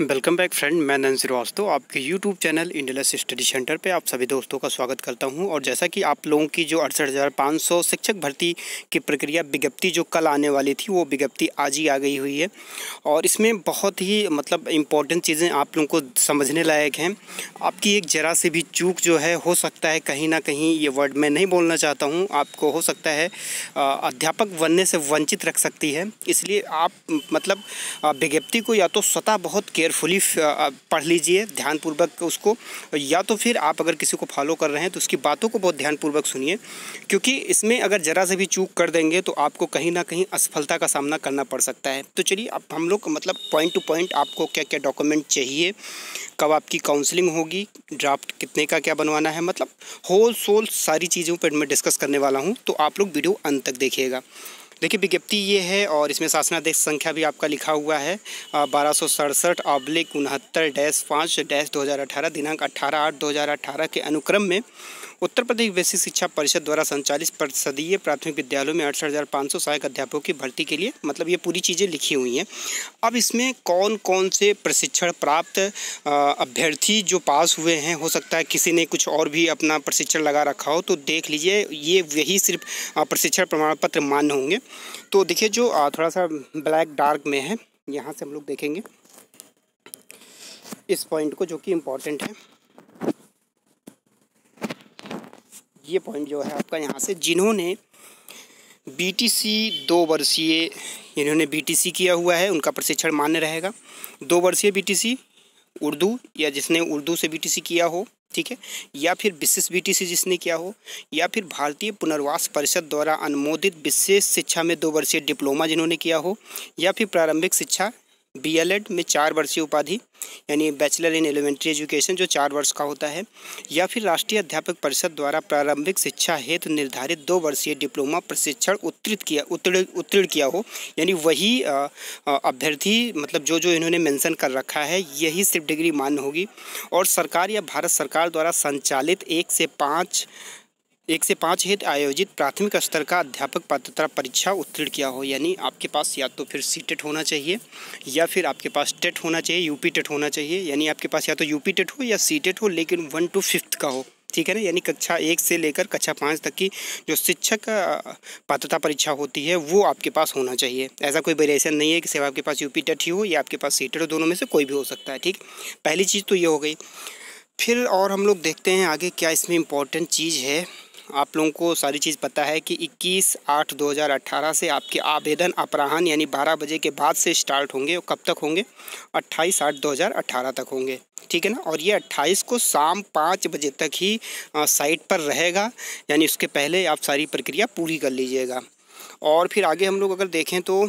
welcome back friend मैं नन श्रीवास्तव आपके यूट्यूब चैनल इंडलस स्टडी सेंटर पे आप सभी दोस्तों का स्वागत करता हूं और जैसा कि आप लोगों की जो अड़सठ हज़ार पाँच सौ शिक्षक भर्ती की प्रक्रिया विज्ञप्ति जो कल आने वाली थी वो विज्ञप्ति आज ही आ गई हुई है और इसमें बहुत ही मतलब इम्पॉर्टेंट चीज़ें आप लोगों को समझने लायक हैं आपकी एक ज़रा से भी चूक जो है हो सकता है कहीं ना कहीं ये वर्ड मैं नहीं बोलना चाहता हूँ आपको हो सकता है अध्यापक बनने से वंचित रख सकती है इसलिए आप मतलब विज्ञप्ति को या तो स्वतः बहुत केयर केयरफुली uh, uh, पढ़ लीजिए ध्यानपूर्वक उसको या तो फिर आप अगर किसी को फॉलो कर रहे हैं तो उसकी बातों को बहुत ध्यानपूर्वक सुनिए क्योंकि इसमें अगर ज़रा से भी चूक कर देंगे तो आपको कहीं ना कहीं असफलता का सामना करना पड़ सकता है तो चलिए अब हम लोग मतलब पॉइंट टू पॉइंट आपको क्या क्या डॉक्यूमेंट चाहिए कब आपकी काउंसलिंग होगी ड्राफ्ट कितने का क्या बनवाना है मतलब होल सोल सारी चीज़ों पर मैं डिस्कस करने वाला हूँ तो आप लोग वीडियो अंत तक देखिएगा देखिए विज्ञप्ति ये है और इसमें शासनाध्यक्ष संख्या भी आपका लिखा हुआ है बारह सौ सड़सठ अब्लिक उनहत्तर डैश पाँच डैश दो हज़ार अठारह दिनांक अट्ठारह आठ दो हज़ार अठारह के अनुक्रम में उत्तर प्रदेश वैश्विक शिक्षा परिषद द्वारा संचालित प्रसदीय प्राथमिक विद्यालयों में अड़सठ हज़ार पाँच सौ सहायक अध्यापकों की भर्ती के लिए मतलब ये पूरी चीज़ें लिखी हुई हैं अब इसमें कौन कौन से प्रशिक्षण प्राप्त अभ्यर्थी जो पास हुए हैं हो सकता है किसी ने कुछ और भी अपना प्रशिक्षण लगा रखा हो तो देख लीजिए ये यही सिर्फ प्रशिक्षण प्रमाण पत्र मान्य होंगे तो देखिए जो थोड़ा सा ब्लैक डार्क में है यहाँ से हम लोग देखेंगे इस पॉइंट को जो कि इम्पॉर्टेंट है ये पॉइंट जो है आपका यहाँ से जिन्होंने बीटीसी दो वर्षीय इन्होंने बीटीसी किया हुआ है उनका प्रशिक्षण मान्य रहेगा दो वर्षीय बीटीसी उर्दू या जिसने उर्दू से बीटीसी किया हो ठीक है या फिर विशेष बीटीसी जिसने किया हो या फिर भारतीय पुनर्वास परिषद द्वारा अनुमोदित विशेष शिक्षा में दो वर्षीय डिप्लोमा जिन्होंने किया हो या फिर प्रारंभिक शिक्षा बी में चार वर्षीय उपाधि यानी बैचलर इन एलिमेंट्री एजुकेशन जो चार वर्ष का होता है या फिर राष्ट्रीय अध्यापक परिषद द्वारा प्रारंभिक शिक्षा हेतु निर्धारित दो वर्षीय डिप्लोमा प्रशिक्षण उत्तीर्ण किया उत्तीर्ण उत्तीर्ण किया हो यानी वही अभ्यर्थी मतलब जो जो इन्होंने मेंशन कर रखा है यही सिर्फ डिग्री मान्य होगी और सरकार या भारत सरकार द्वारा संचालित एक से पाँच एक से पाँच हेतु आयोजित प्राथमिक स्तर का अध्यापक पात्रता परीक्षा उत्तीर्ण किया हो यानी आपके पास या तो फिर सी टेट e होना चाहिए या फिर आपके पास टेट e होना चाहिए यूपी टेट e होना चाहिए यानी आपके पास या तो यूपी टेट हो या सी टेट हो लेकिन वन टू फिफ्थ का हो ठीक है ना यानी कक्षा एक से लेकर कक्षा पाँच तक की जो शिक्षक पात्रता परीक्षा होती है वो आपके पास होना चाहिए ऐसा कोई वेरिएशन नहीं है कि सिर्फ आपके पास यूपी टेट ही हो या आपके पास सी टेट हो दोनों में से कोई भी हो सकता है ठीक पहली चीज़ तो ये हो गई फिर और हम लोग देखते हैं आगे क्या इसमें इम्पोर्टेंट चीज़ है आप लोगों को सारी चीज़ पता है कि 21 आठ 2018 से आपके आवेदन अपराहन यानी 12 बजे के बाद से स्टार्ट होंगे और कब तक होंगे 28 आठ 2018 तक होंगे ठीक है ना और ये 28 को शाम पाँच बजे तक ही साइट पर रहेगा यानी उसके पहले आप सारी प्रक्रिया पूरी कर लीजिएगा और फिर आगे हम लोग अगर देखें तो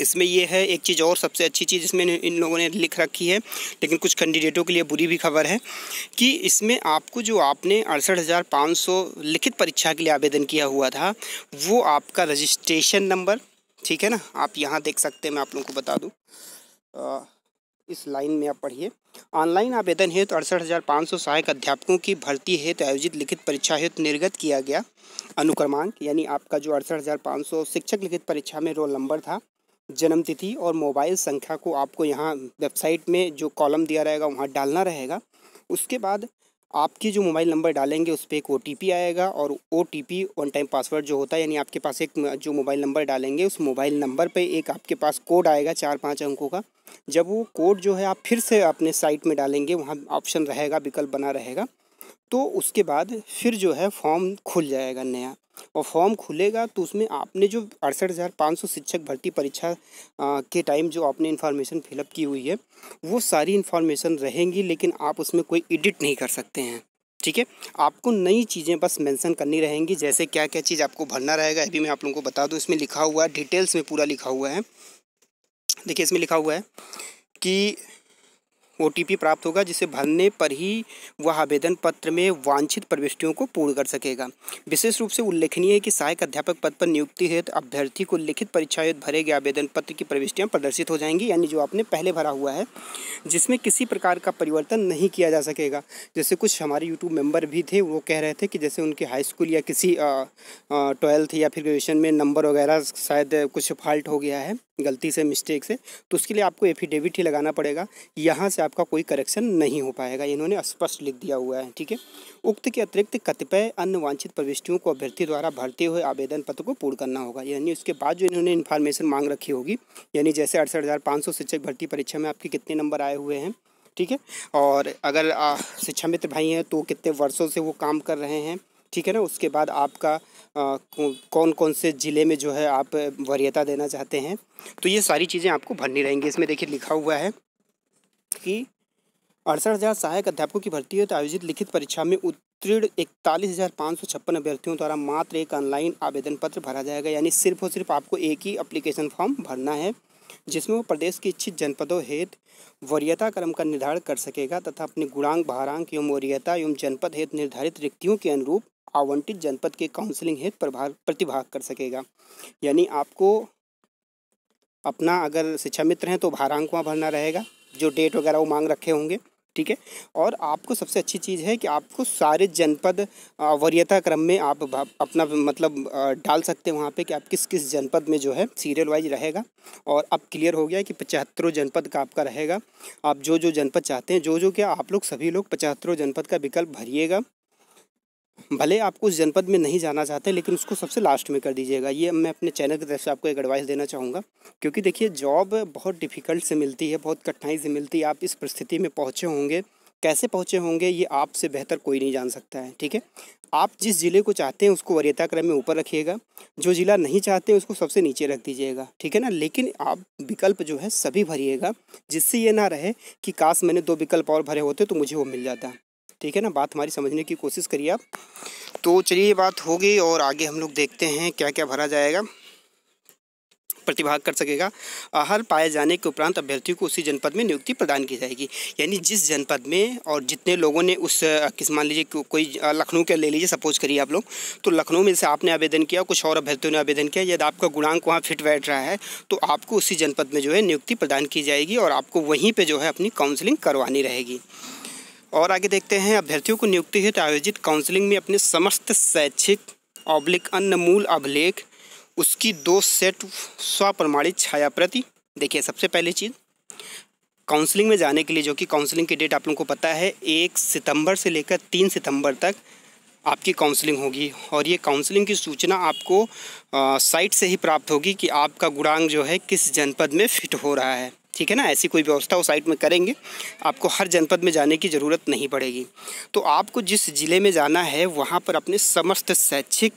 इसमें यह है एक चीज़ और सबसे अच्छी चीज़ इसमें इन लोगों ने लिख रखी है लेकिन कुछ कैंडिडेटों के लिए बुरी भी खबर है कि इसमें आपको जो आपने अड़सठ हज़ार पाँच सौ लिखित परीक्षा के लिए आवेदन किया हुआ था वो आपका रजिस्ट्रेशन नंबर ठीक है ना आप यहाँ देख सकते हैं मैं आप लोगों को बता दूँ इस लाइन में आप पढ़िए ऑनलाइन आवेदन हेतु अड़सठ हज़ार पाँच सौ सहायक अध्यापकों की भर्ती हेतु आयोजित लिखित परीक्षा हेतु निर्गत किया गया अनुक्रमांक यानी आपका जो अड़सठ हज़ार पाँच सौ शिक्षक लिखित परीक्षा में रोल नंबर था जन्म तिथि और मोबाइल संख्या को आपको यहाँ वेबसाइट में जो कॉलम दिया रहेगा वहाँ डालना रहेगा उसके बाद आपकी जो मोबाइल नंबर डालेंगे उस पर एक ओ आएगा और O T one time password जो होता है यानी आपके पास एक जो मोबाइल नंबर डालेंगे उस मोबाइल नंबर पे एक आपके पास कोड आएगा चार पाँच अंकों का जब वो कोड जो है आप फिर से अपने साइट में डालेंगे वहाँ ऑप्शन रहेगा विकल्प बना रहेगा तो उसके बाद फिर जो है फॉर्म खुल जाएगा नया और फॉर्म खुलेगा तो उसमें आपने जो अड़सठ हज़ार पाँच सौ शिक्षक भर्ती परीक्षा के टाइम जो आपने इन्फॉर्मेशन फिलअप की हुई है वो सारी इन्फॉर्मेशन रहेंगी लेकिन आप उसमें कोई एडिट नहीं कर सकते हैं ठीक है आपको नई चीज़ें बस मेंशन करनी रहेंगी जैसे क्या क्या चीज़ आपको भरना रहेगा अभी मैं आप लोगों को बता दूँ इसमें लिखा हुआ है डिटेल्स में पूरा लिखा हुआ है देखिए इसमें लिखा हुआ है कि ओ प्राप्त होगा जिसे भरने पर ही वह आवेदन पत्र में वांछित प्रविष्टियों को पूर्ण कर सकेगा विशेष रूप से उल्लेखनीय है कि सहायक अध्यापक पद पर नियुक्ति हेतु तो अभ्यर्थी को लिखित परीक्षा हेतु भरे गए आवेदन पत्र की प्रविष्टियाँ प्रदर्शित हो जाएंगी यानी जो आपने पहले भरा हुआ है जिसमें किसी प्रकार का परिवर्तन नहीं किया जा सकेगा जैसे कुछ हमारे यूट्यूब मेम्बर भी थे वो कह रहे थे कि जैसे उनके हाई स्कूल या किसी ट्वेल्थ या फिर ग्रेजुएशन में नंबर वगैरह शायद कुछ फॉल्ट हो गया है गलती से मिस्टेक से तो उसके लिए आपको एफिडेविट ही लगाना पड़ेगा यहाँ से आपका कोई करेक्शन नहीं हो पाएगा इन्होंने स्पष्ट लिख दिया हुआ है ठीक है उक्त के अतिरिक्त कतिपय अन्य वांछित प्रविष्टियों को अभ्यर्थी द्वारा भरते हुए आवेदन पत्र को पूर्ण करना होगा यानी उसके बाद जो इन्होंने इन्फॉर्मेशन मांग रखी होगी यानी जैसे अड़सठ हज़ार पाँच सौ शिक्षक भर्ती परीक्षा में आपके कितने नंबर आए हुए हैं ठीक है और अगर शिक्षा मित्र भाई हैं तो कितने वर्षों से वो काम कर रहे हैं ठीक है ना उसके बाद आपका आ, कौन कौन से ज़िले में जो है आप वरीयता देना चाहते हैं तो ये सारी चीज़ें आपको भरनी रहेंगी इसमें देखिए लिखा हुआ है की अड़सठ हज़ार सहायक अध्यापकों की भर्ती हेतु तो आयोजित लिखित परीक्षा में उत्तीर्ण इकतालीस हज़ार पाँच सौ छप्पन अभ्यर्थियों द्वारा मात्र एक ऑनलाइन आवेदन पत्र भरा जाएगा यानी सिर्फ और सिर्फ आपको एक ही अप्लीकेशन फॉर्म भरना है जिसमें वो प्रदेश की इच्छित जनपदों हेतु वरीयता क्रम का निर्धारण कर सकेगा तथा अपने गुणांग भारांक एवं वरीयता एवं जनपद हेतु निर्धारित रिक्तियों के अनुरूप आवंटित जनपद के काउंसलिंग हेतु प्रतिभाग कर सकेगा यानी आपको अपना अगर शिक्षा मित्र हैं तो भारांक वहाँ भरना रहेगा जो डेट वगैरह वो मांग रखे होंगे ठीक है और आपको सबसे अच्छी चीज़ है कि आपको सारे जनपद वरीयता क्रम में आप अपना मतलब डाल सकते हैं वहाँ पे कि आप किस किस जनपद में जो है सीरियल वाइज रहेगा और अब क्लियर हो गया कि पचहत्तरों जनपद का आपका रहेगा आप जो जो जनपद चाहते हैं जो जो क्या आप लोग सभी लोग पचहत्तरों जनपद का विकल्प भरिएगा भले आपको उस जनपद में नहीं जाना चाहते लेकिन उसको सबसे लास्ट में कर दीजिएगा ये मैं अपने चैनल की तरफ से आपको एक एडवाइस देना चाहूँगा क्योंकि देखिए जॉब बहुत डिफ़िकल्ट से मिलती है बहुत कठिनाई से मिलती है आप इस परिस्थिति में पहुँचे होंगे कैसे पहुँचे होंगे ये आपसे बेहतर कोई नहीं जान सकता है ठीक है आप जिस ज़िले को चाहते हैं उसको वरीयता क्रम में ऊपर रखिएगा जो ज़िला नहीं चाहते हैं उसको सबसे नीचे रख दीजिएगा ठीक है ना लेकिन आप विकल्प जो है सभी भरिएगा जिससे ये ना रहे कि काश मैंने दो विकल्प और भरे होते तो मुझे वो मिल जाता ठीक है ना बात हमारी समझने की कोशिश करिए आप तो चलिए ये बात हो गई और आगे हम लोग देखते हैं क्या क्या भरा जाएगा प्रतिभाग कर सकेगा आहल पाए जाने के उपरांत अभ्यर्थी को उसी जनपद में नियुक्ति प्रदान की जाएगी यानी जिस जनपद में और जितने लोगों ने उस किस मान लीजिए को, कोई लखनऊ के ले लीजिए सपोज करिए आप लोग तो लखनऊ में से आपने आवेदन किया कुछ और अभ्यर्थियों ने आवेदन किया यदि आपका गुणांक वहाँ फिट बैठ रहा है तो आपको उसी जनपद में जो है नियुक्ति प्रदान की जाएगी और आपको वहीं पर जो है अपनी काउंसिलिंग करवानी रहेगी और आगे देखते हैं अभ्यर्थियों को नियुक्ति हेतु आयोजित काउंसलिंग में अपने समस्त शैक्षिक ऑब्लिक अन्य मूल अभिलेख उसकी दो सेट स्वप्रमाणित छाया प्रति देखिए सबसे पहली चीज़ काउंसलिंग में जाने के लिए जो कि काउंसलिंग की डेट आप लोगों को पता है एक सितंबर से लेकर तीन सितंबर तक आपकी काउंसलिंग होगी और ये काउंसलिंग की सूचना आपको साइट से ही प्राप्त होगी कि आपका गुणांग जो है किस जनपद में फिट हो रहा है ठीक है ना ऐसी कोई व्यवस्था उस साइट में करेंगे आपको हर जनपद में जाने की ज़रूरत नहीं पड़ेगी तो आपको जिस ज़िले में जाना है वहाँ पर अपने समस्त शैक्षिक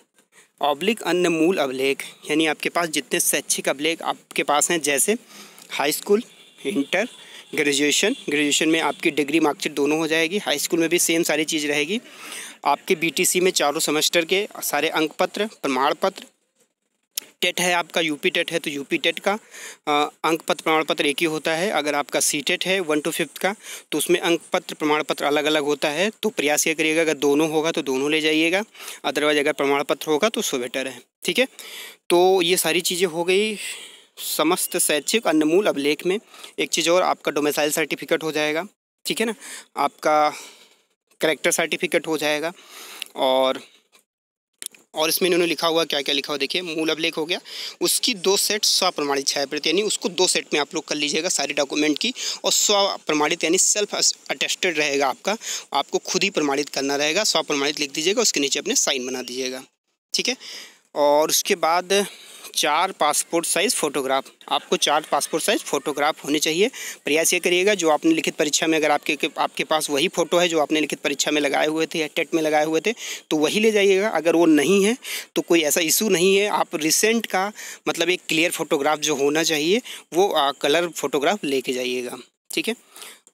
ऑब्लिक अन्य मूल अभिलेख यानी आपके पास जितने शैक्षिक अभिलेख आपके पास हैं जैसे high school inter graduation graduation में आपकी डिग्री मार्कशीट दोनों हो जाएगी हाई स्कूल में भी सेम सारी चीज़ रहेगी आपके बीटीसी में चारों सेमेस्टर के सारे अंक पत्र प्रमाण पत्र टेट है आपका यूपी टेट है तो यूपी टेट का अंक पत्र प्रमाण पत्र एक ही होता है अगर आपका सी टेट है वन टू फिफ्थ का तो उसमें अंक पत्र प्रमाण पत्र अलग अलग होता है तो प्रयास ये करिएगा अगर दोनों होगा तो दोनों ले जाइएगा अदरवाइज अगर प्रमाण पत्र होगा तो सो बेटर है ठीक है तो ये सारी चीज़ें हो गई समस्त शैक्षिक अन्यमूल अभिलेख में एक चीज़ और आपका डोमेसाइल सर्टिफिकेट हो जाएगा ठीक है ना आपका करेक्टर सर्टिफिकेट हो जाएगा और और इसमें इन्होंने लिखा हुआ क्या क्या लिखा हुआ देखिए मूल अभिलेख हो गया उसकी दो सेट स्वप्रमाणित छायाप्रत यानी उसको दो सेट में आप लोग कर लीजिएगा सारे डॉक्यूमेंट की और स्वप्रमाणित यानी सेल्फ अटेस्टेड रहेगा आपका आपको खुद ही प्रमाणित करना रहेगा स्वप्रमाणित लिख दीजिएगा उसके नीचे अपने साइन बना दीजिएगा ठीक है और उसके बाद चार पासपोर्ट साइज़ फ़ोटोग्राफ आपको चार पासपोर्ट साइज़ फ़ोटोग्राफ होने चाहिए प्रयास ये करिएगा जो आपने लिखित परीक्षा में अगर आपके आपके पास वही फ़ोटो है जो आपने लिखित परीक्षा में लगाए हुए थे या टेट में लगाए हुए थे तो वही ले जाइएगा अगर वो नहीं है तो कोई ऐसा इशू नहीं है आप रिसेंट का मतलब एक क्लियर फ़ोटोग्राफ जो होना चाहिए वो आ, कलर फ़ोटोग्राफ लेके जाइएगा ठीक है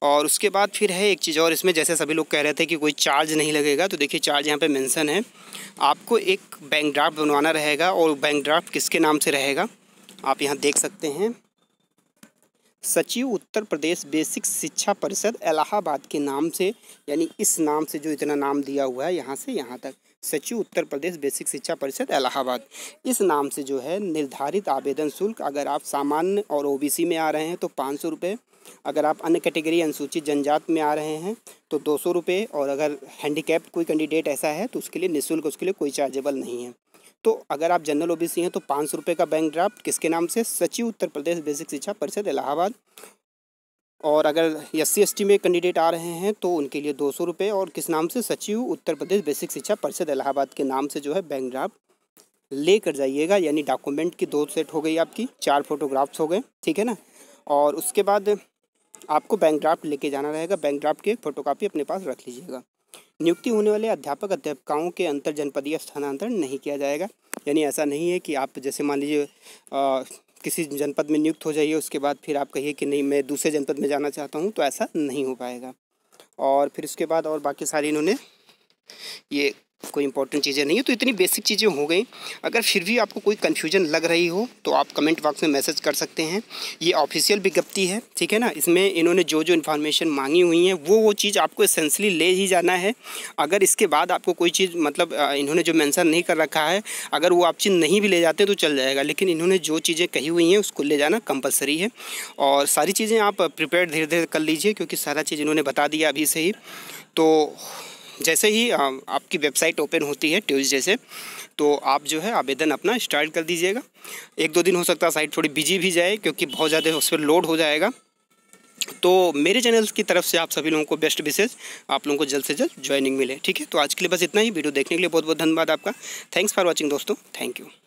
और उसके बाद फिर है एक चीज़ और इसमें जैसे सभी लोग कह रहे थे कि कोई चार्ज नहीं लगेगा तो देखिए चार्ज यहाँ पे मेंशन है आपको एक बैंक ड्राफ्ट बनवाना रहेगा और बैंक ड्राफ्ट किसके नाम से रहेगा आप यहाँ देख सकते हैं सचिव उत्तर प्रदेश बेसिक शिक्षा परिषद इलाहाबाद के नाम से यानी इस नाम से जो इतना नाम दिया हुआ है यहाँ से यहाँ तक सचिव उत्तर प्रदेश बेसिक शिक्षा परिषद इलाहाबाद इस नाम से जो है निर्धारित आवेदन शुल्क अगर आप सामान्य और ओबीसी में आ रहे हैं तो पाँच सौ रुपये अगर आप अन्य कैटेगरी अनुसूचित जनजात में आ रहे हैं तो दो सौ रुपये और अगर हैंडीकैप्ड कोई कैंडिडेट ऐसा है तो उसके लिए निःशुल्क उसके लिए कोई चार्जेबल नहीं है तो अगर आप जनरल ओ हैं तो पाँच सौ का बैंक ड्राफ्ट किसके नाम से सचिव उत्तर प्रदेश बेसिक शिक्षा परिषद इलाहाबाद और अगर एस सी में कैंडिडेट आ रहे हैं तो उनके लिए दो सौ रुपये और किस नाम से सचिव उत्तर प्रदेश बेसिक शिक्षा परिषद इलाहाबाद के नाम से जो है बैंक ड्राफ्ट ले कर जाइएगा यानी डॉक्यूमेंट की दो सेट हो गई आपकी चार फोटोग्राफ्स हो गए ठीक है ना और उसके बाद आपको बैंक ड्राफ्ट लेके जाना रहेगा बैंक ड्राफ्ट की फ़ोटो फोटोकॉपी अपने पास रख लीजिएगा नियुक्ति होने वाले अध्यापक अध्यापिकाओं के अंतर जनपदीय स्थानांतरण नहीं किया जाएगा यानी ऐसा नहीं है कि आप जैसे मान लीजिए किसी जनपद में नियुक्त हो जाइए उसके बाद फिर आप कहिए कि नहीं मैं दूसरे जनपद में जाना चाहता हूँ तो ऐसा नहीं हो पाएगा और फिर उसके बाद और बाकी सारी इन्होंने ये कोई इंपॉर्टेंट चीज़ें नहीं है तो इतनी बेसिक चीज़ें हो गई अगर फिर भी आपको कोई कन्फ्यूजन लग रही हो तो आप कमेंट बॉक्स में मैसेज कर सकते हैं ये ऑफिशियल विज्ञप्ति है ठीक है ना इसमें इन्होंने जो जो इन्फॉर्मेशन मांगी हुई है वो वो चीज़ आपको एसेंसली ले ही जाना है अगर इसके बाद आपको कोई चीज़ मतलब इन्होंने जो मैंसन नहीं कर रखा है अगर वो आप चीज़ नहीं भी ले जाते तो चल जाएगा लेकिन इन्होंने जो चीज़ें कही हुई हैं उसको ले जाना कंपलसरी है और सारी चीज़ें आप प्रिपेयर धीरे धीरे कर लीजिए क्योंकि सारा चीज़ इन्होंने बता दिया अभी से ही तो जैसे ही आपकी वेबसाइट ओपन होती है ट्यूजडे से तो आप जो है आवेदन अपना स्टार्ट कर दीजिएगा एक दो दिन हो सकता है साइट थोड़ी बिजी भी जाए क्योंकि बहुत ज़्यादा उस पर लोड हो जाएगा तो मेरे चैनल की तरफ से आप सभी लोगों को बेस्ट विशेष आप लोगों को जल्द से जल्द ज्वाइनिंग मिले ठीक है तो आज के लिए बस इतना ही वीडियो देखने के लिए बहुत बहुत धन्यवाद आपका थैंक्स फॉर वॉचिंग दोस्तों थैंक यू